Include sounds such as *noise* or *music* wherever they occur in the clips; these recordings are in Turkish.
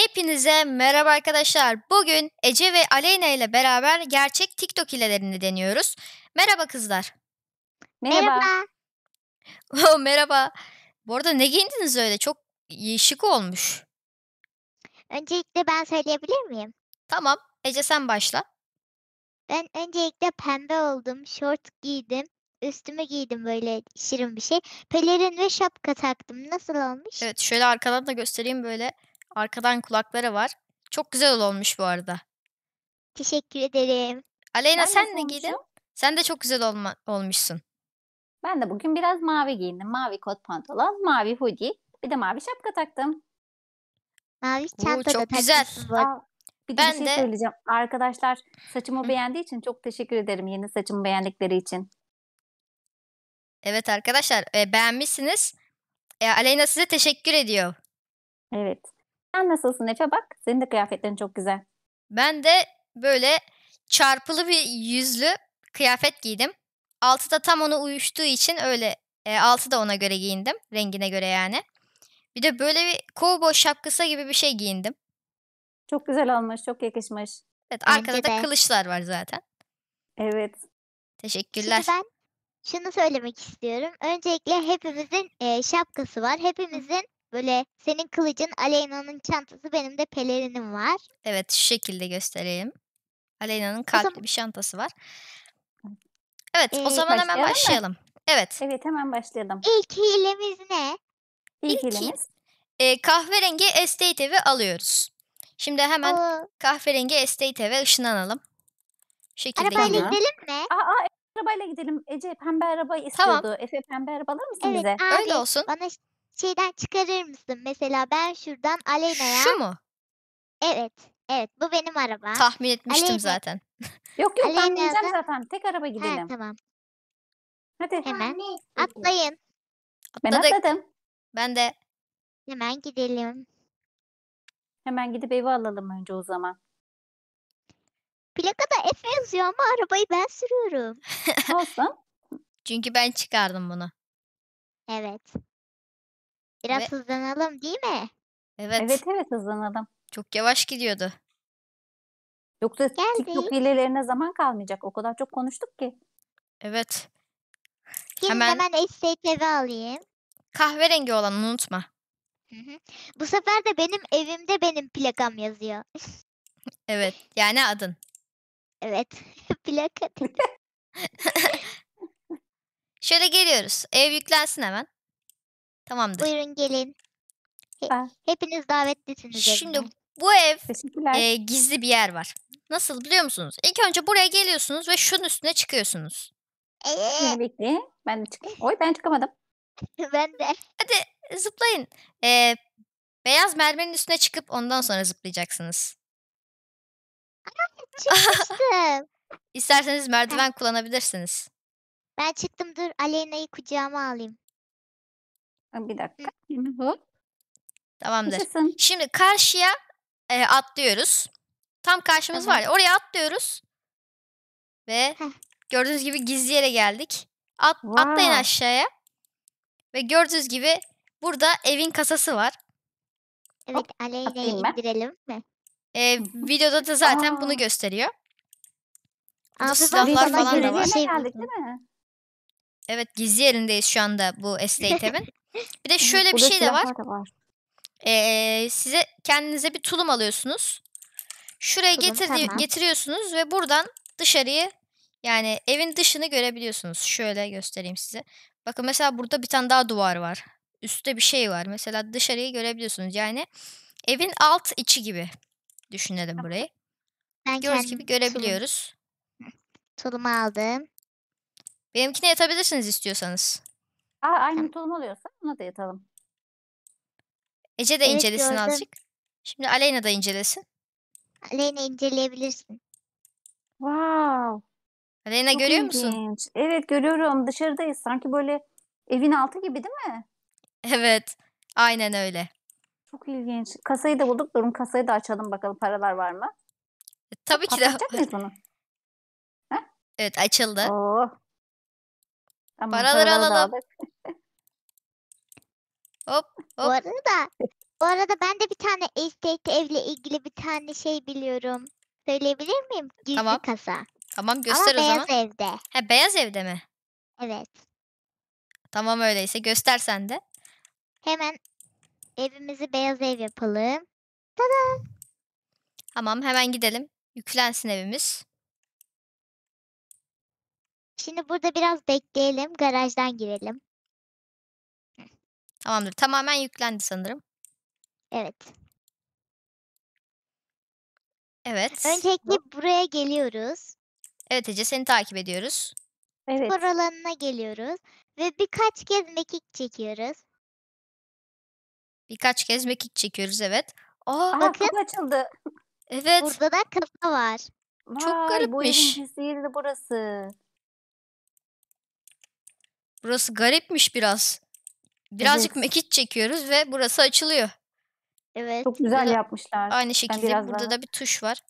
Hepinize merhaba arkadaşlar. Bugün Ece ve Aleyna ile beraber gerçek TikTok hilelerini deniyoruz. Merhaba kızlar. Merhaba. *laughs* Oh, merhaba. Bu arada ne giyindiniz öyle? Çok şık olmuş. Öncelikle ben söyleyebilir miyim? Tamam. Ece sen başla. Ben öncelikle pembe oldum. Şort giydim. Üstüme giydim böyle şirin bir şey. Pelerin ve şapka taktım. Nasıl olmuş? Evet şöyle arkadan da göstereyim böyle. Arkadan kulakları var. Çok güzel olmuş bu arada. Teşekkür ederim. Aleyna Ben sen ne giydin? Sen de çok güzel olma- olmuşsun. Ben de bugün biraz mavi giyindim. Mavi kot pantolon, mavi hoodie, bir de mavi şapka taktım. Mavi Oo, çanta da çok güzel. takmışsın Aa, bir, de bir şey de- söyleyeceğim. Arkadaşlar saçımı beğendiği için çok teşekkür ederim. Yeni saçımı beğendikleri için. Evet arkadaşlar e, beğenmişsiniz. E, Aleyna size teşekkür ediyor. Evet. Sen nasılsın Efe bak? Senin de kıyafetlerin çok güzel. Ben de böyle çarpılı bir yüzlü kıyafet giydim. Altı da tam ona uyuştuğu için öyle e, altı da ona göre giyindim. Rengine göre yani. Bir de böyle bir kovboy şapkası gibi bir şey giyindim. Çok güzel olmuş, çok yakışmış. Evet, arkada Bence da de. kılıçlar var zaten. Evet. Teşekkürler. Şimdi ben şunu söylemek istiyorum. Öncelikle hepimizin e, şapkası var. Hepimizin Böyle senin kılıcın Aleyna'nın çantası benim de pelerinim var. Evet şu şekilde göstereyim. Aleyna'nın kalpli zaman... bir çantası var. Evet ee, o zaman hemen başlayalım. Mı? Evet. Evet hemen başlayalım. İlk hilemiz ne? İlk, İlk hilemiz? E, kahverengi estate evi alıyoruz. Şimdi hemen Oo. kahverengi estate eve ışınlanalım. şekilde arabayla yana. gidelim mi? Aa, aa arabayla gidelim. Ece pembe araba istiyordu. Tamam. Efe pembe araba alır mısın evet, bize? Abi, Öyle olsun. Bana şeyden çıkarır mısın? Mesela ben şuradan Alena'ya. Şu mu? Evet. Evet bu benim araba. Tahmin etmiştim Aleyna. zaten. Yok yok ben gideceğim bineceğim zaten. Tek araba Ha, gidelim. tamam. Hadi. Hemen. Atlayın. Ben Atladık. atladım. Ben de Hemen gidelim. Hemen gidip evi alalım önce o zaman. Plakada F yazıyor ama arabayı ben sürüyorum. Olsun. *laughs* çünkü ben çıkardım bunu. Evet. Biraz Ve- hızlanalım değil mi? Evet. Evet evet hızlanalım. Çok yavaş gidiyordu. Yoksa TikTok Geldik. hilelerine zaman kalmayacak. O kadar çok konuştuk ki. Evet. Şimdi Hemen- hemen, STTV alayım. Kahverengi olan unutma. Hı hı. Bu sefer de benim evimde benim plakam yazıyor. *laughs* Evet. Yani adın. Evet. *laughs* Plaka. *laughs* Şöyle geliyoruz. Ev yüklensin hemen. Tamamdır. Buyurun gelin. He, hepiniz davetlisiniz. Şimdi bu ev e, gizli bir yer var. Nasıl biliyor musunuz? İlk önce buraya geliyorsunuz ve şunun üstüne çıkıyorsunuz. Ee, Beni bekleyin. Ben de çıkayım. *laughs* Oy ben çıkamadım. ben de. Hadi Zıplayın. E, beyaz mermerin üstüne çıkıp ondan sonra zıplayacaksınız. Çıkmıştım. *laughs* İsterseniz merdiven kullanabilirsiniz. ben çıktım dur Aleyna'yı kucağıma alayım. Bir dakika. Hop. Tamamdır. Yaşasın. Şimdi karşıya e, atlıyoruz. Tam karşımız Aha. var ya oraya atlıyoruz. Ve gördüğünüz gibi gizli yere geldik. At, wow. Atlayın aşağıya. Ve gördüğünüz gibi burada evin kasası var. Evet Aleyna'yı indirelim mi? Ee, videoda da zaten Aa. bunu gösteriyor. Aa, silahlar falan da var. Şey geldik, değil mi? Evet gizli yerindeyiz şu anda bu *laughs* estate evin. Bir de şöyle bir şey de var. var. Ee, size kendinize bir tulum alıyorsunuz. Şuraya getir getiriyorsunuz ve buradan dışarıyı yani evin dışını görebiliyorsunuz. Şöyle göstereyim size. Bakın mesela burada bir tane daha duvar var. Üstte bir şey var. Mesela dışarıyı görebiliyorsunuz. Yani evin alt içi gibi düşünelim burayı. Ben Gördüğünüz gibi görebiliyoruz. Tulumu aldım. Benimkine yatabilirsiniz istiyorsanız. Aa, aynı tulum oluyorsa ona da yatalım. Ece de Evet, incelesin gördüm. azıcık. Şimdi Aleyna da incelesin. Aleyna inceleyebilirsin. Wow. Aleyna Çok görüyor musun? Evet görüyorum. Dışarıdayız. Sanki böyle evin altı gibi değil mi? Evet. Aynen öyle. Çok ilginç. Kasayı da bulduk. Durun kasayı da açalım bakalım paralar var mı? E, Tabii ki de. Patlatacak *laughs* mıyız bunu? Evet açıldı. Oo. Oh. Tamam, Paraları da alalım. aldık. Hop Bu hop. arada, bu arada ben de bir tane estate evle ilgili bir tane şey biliyorum. Söyleyebilir miyim? Gizli Tamam. kasa. Tamam göster Ama o zaman. beyaz evde. He, beyaz evde mi? Evet. Tamam öyleyse göster sen de. Hemen evimizi beyaz ev yapalım. Tada. Tamam hemen gidelim. Yüklensin evimiz. Şimdi burada biraz bekleyelim. Garajdan girelim. Tamamdır. Tamamen yüklendi sanırım. Evet. Evet. Öncelikle buraya geliyoruz. Evet Ece seni takip ediyoruz. Evet. Spor alanına geliyoruz. Ve birkaç kez mekik çekiyoruz. Birkaç kez mekik çekiyoruz evet. Aa, Aa bakın. kapı açıldı. Evet. Burada da kapı var. Çok Vay, garipmiş. Bu sihirli burası. Burası garipmiş biraz. Birazcık evet. mekit çekiyoruz ve burası açılıyor. Evet. Çok güzel burada, yapmışlar. Aynı şekilde burada daha... da bir tuş var.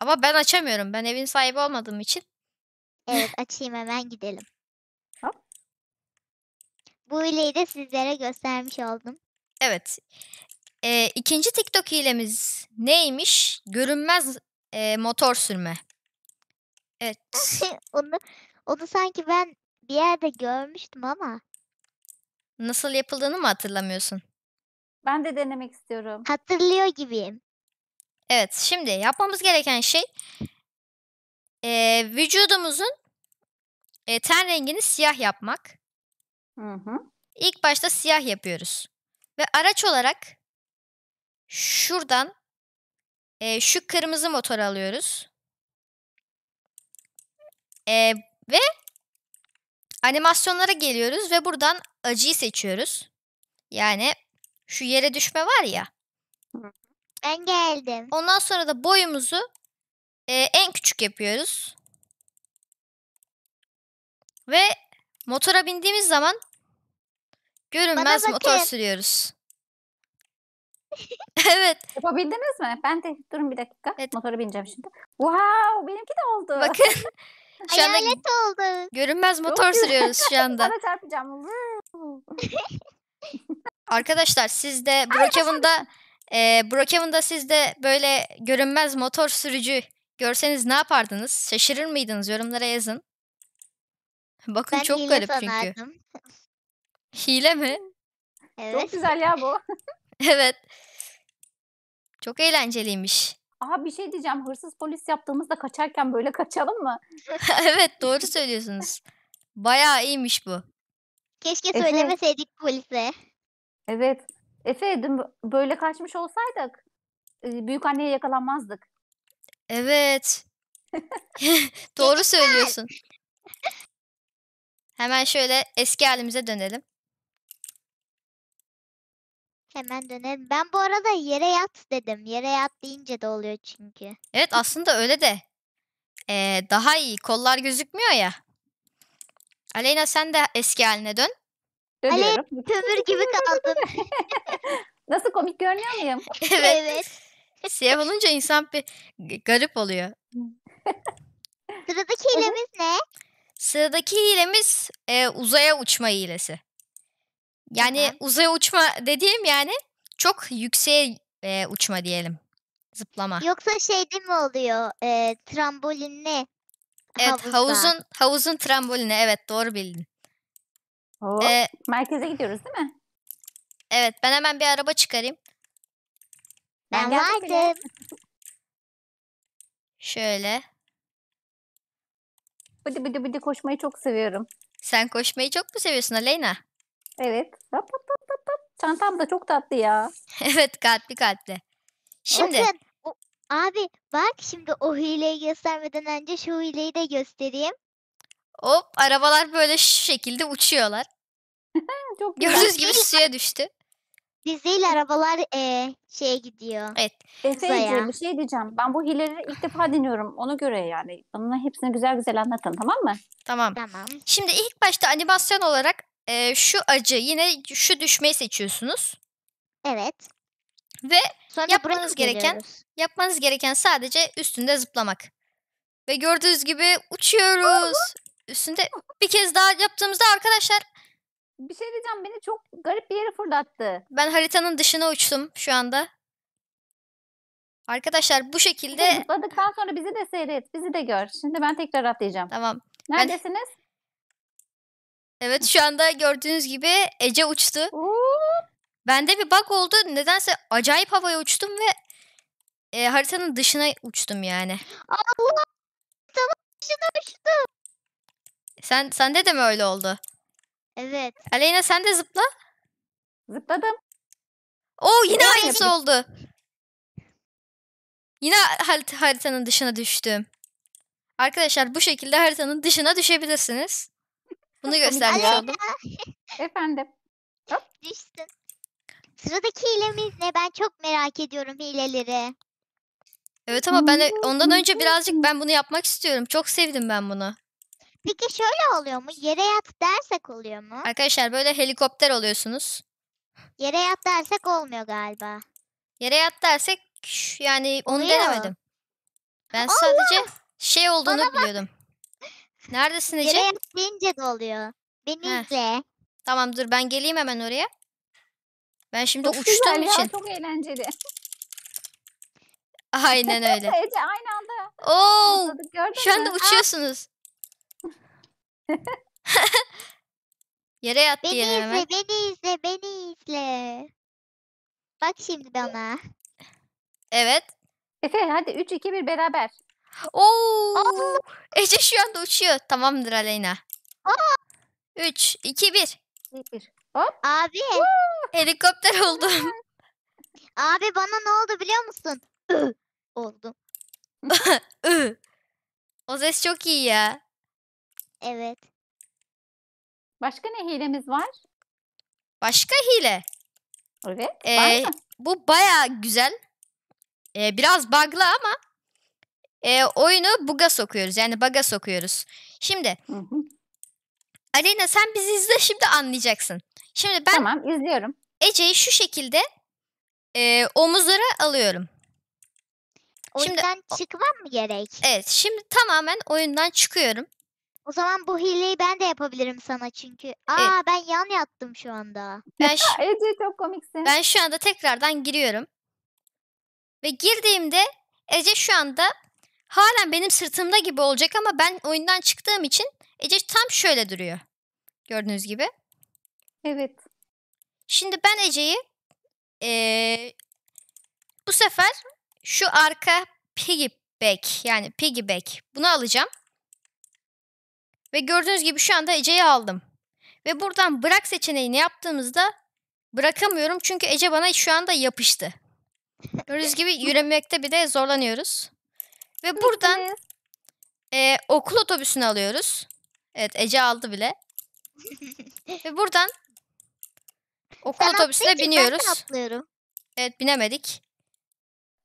Ama ben açamıyorum. Ben evin sahibi olmadığım için. Evet açayım hemen gidelim. Hop. Bu hileyi de sizlere göstermiş oldum. Evet. Ee, ikinci TikTok hilemiz neymiş? Görünmez e, motor sürme. Evet. *laughs* onu, onu sanki ben bir yerde görmüştüm ama. Nasıl yapıldığını mı hatırlamıyorsun? Ben de denemek istiyorum. Hatırlıyor gibiyim. Evet, şimdi yapmamız gereken şey e, vücudumuzun e, ten rengini siyah yapmak. Hı hı. İlk başta siyah yapıyoruz. Ve araç olarak şuradan e, şu kırmızı motor alıyoruz. E, ve Animasyonlara geliyoruz ve buradan acıyı seçiyoruz. Yani şu yere düşme var ya. Ben geldim. Ondan sonra da boyumuzu e, en küçük yapıyoruz. Ve motora bindiğimiz zaman görünmez motor sürüyoruz. *laughs* evet. Yapabildiniz mi? Ben de durun bir dakika. Evet. Motora bineceğim şimdi. Wow benimki de oldu. Bakın *laughs* Şu anda Hayalet oldu. görünmez motor sürüyoruz şu *laughs* anda. Bana çarpacağım. *laughs* Arkadaşlar siz de Brookhaven'da e, Brookhaven'da siz de böyle görünmez motor sürücü görseniz ne yapardınız? Şaşırır mıydınız? Yorumlara yazın. Bakın Ben çok hile garip çünkü. Hile mi? *laughs* Evet. Çok güzel ya bu. evet. Çok eğlenceliymiş. Aha bir şey diyeceğim. Hırsız polis yaptığımızda kaçarken böyle *laughs* kaçalım mı? *laughs* evet doğru söylüyorsunuz. Bayağı iyiymiş bu. Keşke Efe. söylemeseydik polise. Evet. Efe böyle kaçmış olsaydık e, büyük anneye yakalanmazdık. Evet. *laughs* doğru söylüyorsun. Hemen şöyle eski halimize dönelim. Hemen dönelim. Ben bu arada yere yat dedim. Yere yat deyince de oluyor çünkü. Evet aslında öyle de. Ee, daha iyi. Kollar gözükmüyor ya. Aleyna sen de eski haline dön. Aleyna kömür gibi kaldım. *laughs* Nasıl komik görünüyor muyum? *laughs* evet. evet. Siyah olunca insan bir garip oluyor. *laughs* Sıradaki hilemiz ne? Sıradaki hilemiz e, uzaya uçma hilesi. Yani Hı-hı. uzaya uçma dediğim yani çok yükseğe e, uçma diyelim. Zıplama. Yoksa şey değil mi oluyor? E, trambolinli. Evet havuzun havuzun trambolini evet doğru bildin. Oo, ee, merkeze gidiyoruz değil mi? Evet ben hemen bir araba çıkarayım. Ben, ben vardım. Şöyle. Bıdı bıdı bıdı koşmayı çok seviyorum. Sen koşmayı çok mu seviyorsun Aleyna? Evet. Hop hop hop hop. Çantam da çok tatlı ya. *laughs* evet kalpli kalpli. Şimdi Bakın, o- abi bak şimdi o hileyi göstermeden önce şu hileyi de göstereyim. hop arabalar böyle şu şekilde uçuyorlar. *laughs* Çok güzel. Gördüğünüz gibi suya düştü. Biz değil arabalar eee, şeye gidiyor. Efe'ciğim ya. bir şey diyeceğim. Ben bu hileleri ilk defa dinliyorum. Ona göre yani. Onunla hepsini güzel güzel anlatın tamam mı? Tamam. Tamam. Şimdi ilk başta animasyon olarak e, şu acı yine şu düşmeyi seçiyorsunuz. Evet. Ve Sonra yapmanız gereken geliyoruz? yapmanız gereken sadece üstünde zıplamak. Ve gördüğünüz gibi uçuyoruz. Üstünde bir kez daha yaptığımızda arkadaşlar bir şey diyeceğim beni çok garip bir yere fırlattı. Ben haritanın dışına uçtum şu anda. Arkadaşlar bu şekilde... Zıpladıktan sonra bizi de seyret, bizi de gör. Şimdi ben tekrar atlayacağım. Tamam. Neredesiniz? Ben... Evet şu anda gördüğünüz gibi Ece uçtu. Bende bir bug oldu. Nedense acayip havaya uçtum ve e, haritanın dışına uçtum yani. Allah! Tamam dışına uçtum. Sen, sende de mi öyle oldu? Evet. Aleyna sen de zıpla. Zıpladım. Oo yine Evet. aynısı oldu. Yine harit- haritanın dışına düştüm. Arkadaşlar bu şekilde haritanın dışına düşebilirsiniz. Bunu göstermiş Alo. oldum. *laughs* Efendim. Düştün. Sıradaki hilemiz ne? Ben çok merak ediyorum hileleri. Evet ama ben de ondan önce birazcık ben bunu yapmak istiyorum. Çok sevdim ben bunu. Peki şöyle oluyor mu? Yere yat dersek oluyor mu? Arkadaşlar böyle helikopter oluyorsunuz. Yere yat dersek olmuyor galiba. Yere yat dersek yani onu Oluyor. denemedim. Ben Allah! sadece şey olduğunu Bana bak. biliyordum. Neredesin Ece? Yere yaslayınca doluyor. Beni Heh. izle. Tamam dur ben geleyim hemen oraya. Ben şimdi çok uçtuğum için. Ya, çok eğlenceli. *laughs* Aynen *laughs* öyle. Ece aynı anda. Oo! Oh! Uzadık, şu anda mi? Ah! uçuyorsunuz. *laughs* Yere yat beni diyelim izle, hemen. Beni izle, beni izle. Bak şimdi bana. Evet. Efe hadi 3 2 1 beraber. Oo. Aa. Ece şu anda uçuyor. Tamamdır Aleyna. Aa. 3, 2, 1. 1. Hop. Abi. Helikopter oldum. Abi bana ne oldu biliyor musun? *clears throat* oldum. *laughs* o ses çok iyi ya. Evet. Başka ne hilemiz var? Başka hile. Evet. Ee, Bu baya güzel. Ee, biraz bug'lı ama e, oyunu buga sokuyoruz. Yani baga sokuyoruz. Şimdi hı hı. Aleyna sen bizi izle şimdi anlayacaksın. Şimdi ben tamam, izliyorum. Ece'yi şu şekilde e, omuzlara alıyorum. Oyundan şimdi, çıkmam mı gerek? Evet şimdi tamamen oyundan çıkıyorum. O zaman bu hileyi ben de yapabilirim sana çünkü. Aa evet. ben yan yattım şu anda. Ben şu, Ece çok komiksin. Ben şu anda tekrardan giriyorum. Ve girdiğimde Ece şu anda halen benim sırtımda gibi olacak ama ben oyundan çıktığım için Ece tam şöyle duruyor. Gördüğünüz gibi. Evet. Şimdi ben Ece'yi ee, bu sefer şu arka piggyback yani piggyback bunu alacağım. Ve gördüğünüz gibi şu anda Ece'yi aldım. Ve buradan bırak seçeneğini yaptığımızda bırakamıyorum çünkü Ece bana şu anda yapıştı. Gördüğünüz gibi *laughs* yürümekte bir de zorlanıyoruz. Ve buradan e, okul otobüsünü alıyoruz. Evet Ece aldı bile. *laughs* Ve buradan okul Sen otobüsüne atlayınca biniyoruz. Evet binemedik.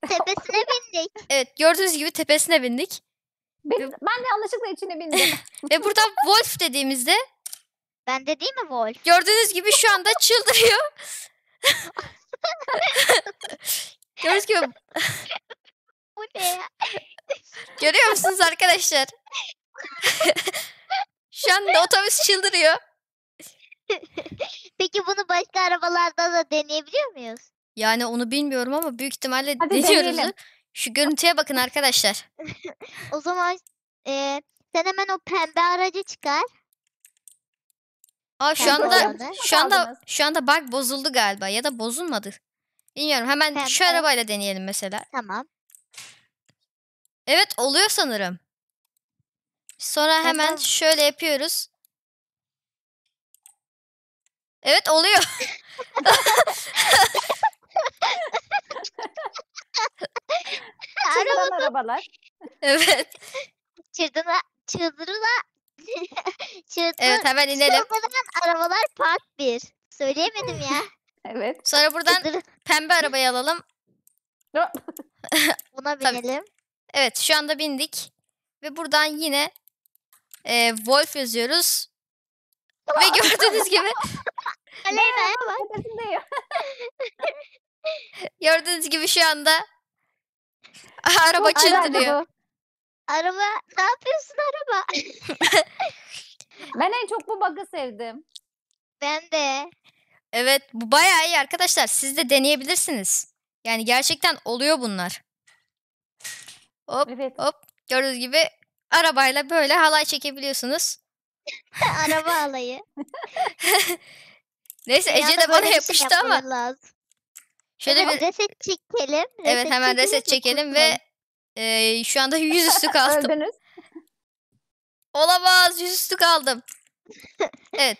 Tepesine bindik. *laughs* Evet gördüğünüz gibi tepesine bindik. Ben, ben de yanlışlıkla içine bindim. *laughs* Ve burada Wolf dediğimizde Ben de değil mi Wolf? gördüğünüz gibi şu anda çıldırıyor. gördüğünüz gibi Bu ne ya? Görüyor musunuz arkadaşlar? Şu anda otobüs çıldırıyor. Peki bunu başka arabalarda da deneyebiliyor muyuz? Yani onu bilmiyorum ama büyük ihtimalle Hadi deniyoruz. deneyelim. Şu görüntüye bakın arkadaşlar. *laughs* O zaman e, sen hemen o pembe aracı çıkar. Aa şu Pembe anda olanı. şu anda Aldınız. şu anda bug bozuldu galiba ya da bozulmadı. Bilmiyorum. Hemen şu arabayla deneyelim mesela. Tamam. Evet oluyor sanırım. Sonra hemen tamam. şöyle yapıyoruz. Evet oluyor. Çıldıran arabalar. Evet. Çıldıran, çıldıran, *laughs* çıldıran. Evet hemen inelim. Çıldıran arabalar part 1. Söyleyemedim ya. Evet. Sonra buradan Çıldır. pembe arabayı alalım. *laughs* Buna binelim. Tabii. Evet şu anda bindik. Ve buradan yine e, Wolf yazıyoruz. Ve gördüğünüz *laughs* gibi *laughs* gördüğünüz gibi şu anda araba çıldırıyor. Araba ne yapıyorsun araba? ben en çok bu bug'ı sevdim. Ben de. Evet bu bayağı iyi arkadaşlar. Siz de deneyebilirsiniz. Yani gerçekten oluyor bunlar. Hop evet. hop. Gördüğünüz gibi arabayla böyle halay çekebiliyorsunuz. *laughs* Araba halayı. *laughs* Neyse Ece de bana şey yapıştı şey ama. Şöyle bir reset çekelim. Reset evet hemen reset çekelim ve e, şu anda yüzüstü *laughs* kaldım. Olamaz yüzüstü kaldım. evet.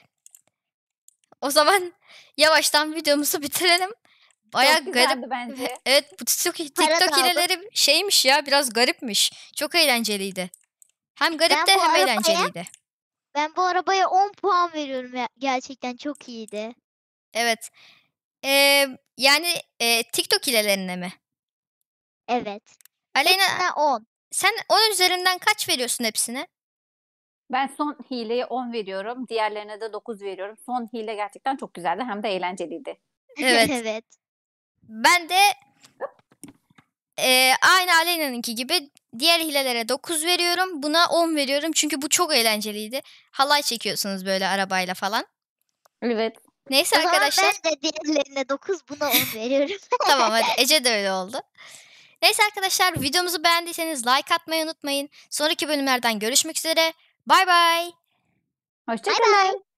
O zaman yavaştan videomuzu bitirelim. Baya çok garip. bence. Evet bu TikTok, TikTok hileleri şeymiş ya biraz garipmiş. Çok eğlenceliydi. Hem garip de hem arabaya, eğlenceliydi. Ben bu arabaya 10 puan veriyorum ya. Gerçekten çok iyiydi. Evet. Ee, yani e, TikTok hilelerine mi? Evet. Aleyna Hepsine 10. Sen 10 üzerinden kaç veriyorsun hepsine? Ben son hileye 10 veriyorum. Diğerlerine de 9 veriyorum. Son hile gerçekten çok güzeldi hem de eğlenceliydi. *laughs* Evet. evet. Ben de e, aynı Aleyna'nınki gibi diğer hilelere 9 veriyorum. Buna 10 veriyorum çünkü bu çok eğlenceliydi. Halay çekiyorsunuz böyle arabayla falan. Evet. Neyse o arkadaşlar. Ben de diğerlerine 9 buna 10 *laughs* veriyorum. tamam hadi *laughs* Ece de öyle oldu. Neyse arkadaşlar videomuzu beğendiyseniz like atmayı unutmayın. Sonraki bölümlerden görüşmek üzere. Bay bay. Hoşçakalın.